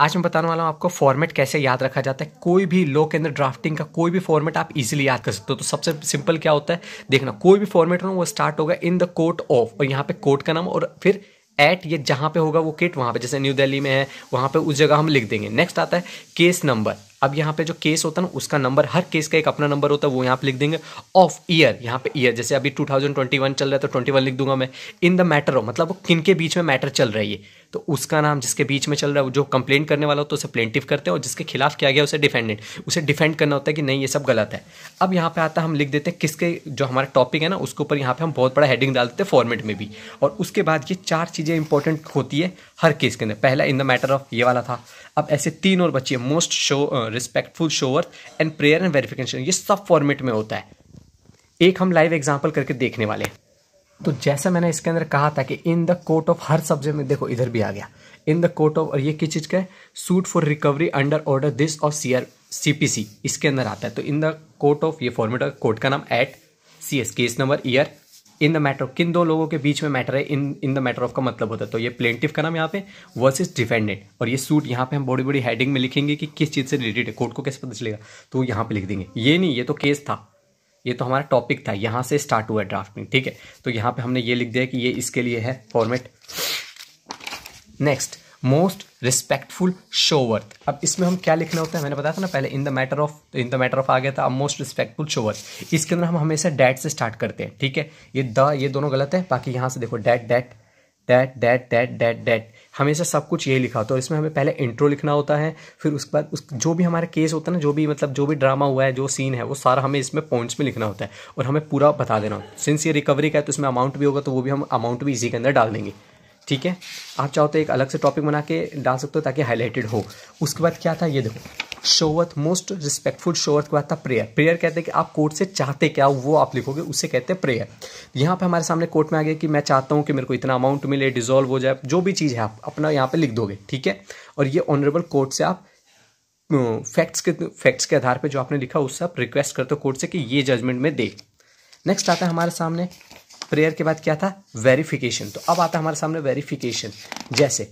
आज मैं बताने वाला हूँ आपको फॉर्मेट कैसे याद रखा जाता है कोई भी लो के अंदर ड्राफ्टिंग का कोई भी फॉर्मेट आप इजीली याद कर सकते हो तो सबसे सिंपल क्या होता है देखना कोई भी फॉर्मेट हो वो स्टार्ट होगा इन द कोर्ट ऑफ और यहाँ पे कोर्ट का नाम और फिर एट ये जहाँ पे होगा वो किट वहाँ पे जैसे न्यू दिल्ली में है वहाँ पे उस जगह हम लिख देंगे नेक्स्ट आता है केस नंबर अब यहाँ पे जो केस होता है ना उसका नंबर हर केस का एक अपना नंबर होता है वो यहाँ पे लिख देंगे ऑफ ईयर यहाँ पे ईयर जैसे अभी 2021 चल रहा है तो 21 लिख दूंगा मैं इन द मैटर ऑफ मतलब वो किन के बीच में मैटर चल रही है तो उसका नाम जिसके बीच में चल रहा है जो कंप्लेंट करने वाला हो तो उसे प्लेंटिव करते हैं और जिसके खिलाफ किया गया उसे डिफेंडेंट उसे डिफेंड करना होता है कि नहीं ये सब गलत है अब यहाँ पे आता है हम लिख देते हैं किसके जो हमारा टॉपिक है ना उसके ऊपर यहाँ पे हम बहुत बड़ा हेडिंग डाल देते हैं फॉर्मेट में भी और उसके बाद ये चार चीज़ें इंपॉर्टेंट होती है हर केस के अंदर पहला इन द मैटर ऑफ ये वाला था अब ऐसे तीन और बच्चे most show respectful showeth and prayer and verification ये सब फॉर्मेट में होता है एक हम लाइव एग्जाम्पल करके देखने वाले हैं तो जैसा मैंने इसके अंदर कहा था कि इन द कोर्ट ऑफ हर सब्जेक्ट में देखो इधर भी आ गया इन द कोर्ट ऑफ और ये किस चीज़ का है suit for recovery under order this और C R C P C इसके अंदर आता है तो इन द कोर्ट ऑफ ये फॉर्मेट कोर्ट का नाम at C S case number year in the matter किन दो लोगों के बीच में मैटर है in in the matter of का मतलब होता है तो ये प्लेंटिव का नाम यहाँ पे इज डिफेंडेंट और ये सूट यहाँ पे हम बड़ी बड़ी हेडिंग में लिखेंगे कि किस चीज़ से रिलेटेड है कोर्ट को कैसे पता चलेगा तो यहाँ पे लिख देंगे ये नहीं ये तो केस था ये तो हमारा टॉपिक था यहाँ से स्टार्ट हुआ ड्राफ्टिंग ठीक है तो यहाँ पे हमने ये लिख दिया कि ये इसके लिए है format next most respectful showeth अब इसमें हम क्या लिखना होता है मैंने बताया था ना पहले in the matter of in the matter of आ गया था अब मोस्ट रिस्पेक्टफुल शोवर्थ इसके अंदर हम हमेशा डैट से स्टार्ट करते हैं ठीक है ये द ये दोनों गलत है बाकी यहाँ से देखो that that that that that that that हमेशा सब कुछ यही लिखा होता है इसमें हमें पहले इंट्रो लिखना होता है फिर उसके बाद उस जो भी हमारा केस होता है ना जो भी मतलब जो भी ड्रामा हुआ है जो सीन है वो सारा हमें इसमें पॉइंट्स में लिखना होता है और हमें पूरा बता देना सिंस ये रिकवरी का है तो इसमें अमाउंट भी होगा तो वो भी हम अमाउंट भी इसी के अंदर डाल देंगे ठीक है आप चाहो तो एक अलग से टॉपिक बना के डाल सकते हो ताकि हाईलाइटेड हो उसके बाद क्या था ये देखो शोवत मोस्ट रिस्पेक्टफुल शोवत के बाद था प्रेयर प्रेयर कहते हैं कि आप कोर्ट से चाहते क्या वो आप लिखोगे उसे कहते हैं प्रेयर यहाँ पे हमारे सामने कोर्ट में आ गया कि मैं चाहता हूँ कि मेरे को इतना अमाउंट मिले डिजोल्व हो जाए जो भी चीज़ है आप अपना यहाँ पे लिख दोगे ठीक है और ये ऑनरेबल कोर्ट से आप फैक्ट्स के फैक्ट्स के आधार पर जो आपने लिखा उससे आप रिक्वेस्ट करते हो कोर्ट से कि ये जजमेंट में दे नेक्स्ट आता है हमारे सामने प्रेयर के बाद क्या था वेरिफिकेशन तो अब आता हमारे सामने वेरिफिकेशन जैसे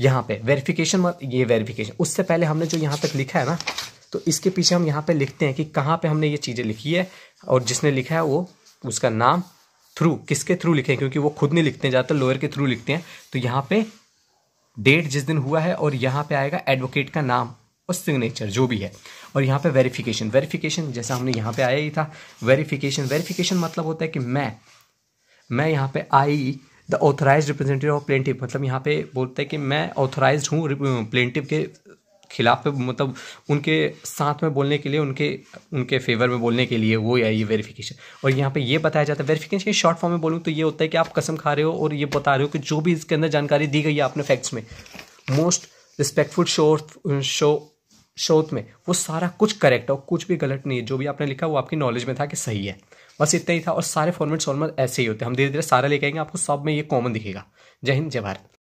यहाँ पे वेरिफिकेशन मत ये वेरिफिकेशन उससे पहले हमने जो यहाँ तक लिखा है ना तो इसके पीछे हम यहाँ पे लिखते हैं कि कहाँ पे हमने ये चीज़ें लिखी है और जिसने लिखा है वो उसका नाम थ्रू किसके थ्रू लिखे हैं क्योंकि वो खुद नहीं लिखते ज़्यादातर लोअर के थ्रू लिखते हैं तो यहाँ पे डेट जिस दिन हुआ है और यहाँ पे आएगा एडवोकेट का नाम और सिग्नेचर जो भी है और यहाँ पे वेरिफिकेशन वेरिफिकेशन जैसा हमने यहाँ पे आया ही था वेरिफिकेशन वेरिफिकेशन मतलब होता है कि मैं मैं यहाँ पे I the authorised representative of plaintiff मतलब यहाँ पे बोलते हैं कि मैं ऑथराइज हूँ प्लेंटिव के खिलाफ मतलब उनके साथ में बोलने के लिए उनके उनके फेवर में बोलने के लिए वो या ये वेरिफिकेशन और यहाँ पे ये बताया जाता है वेरिफिकेशन शॉर्ट फॉर्म में बोलूँ तो ये होता है कि आप कसम खा रहे हो और ये बता रहे हो कि जो भी इसके अंदर जानकारी दी गई है आपने फैक्ट्स में most respectful show show showeth में वो सारा कुछ करेक्ट है और कुछ भी गलत नहीं है जो भी आपने लिखा वो आपकी नॉलेज में था कि सही है बस इतना ही था और सारे फॉर्मेट्स ऑलमोस्ट ऐसे ही होते हैं हम धीरे धीरे सारा लेके आएंगे आपको सब में ये कॉमन दिखेगा जय हिंद जय भारत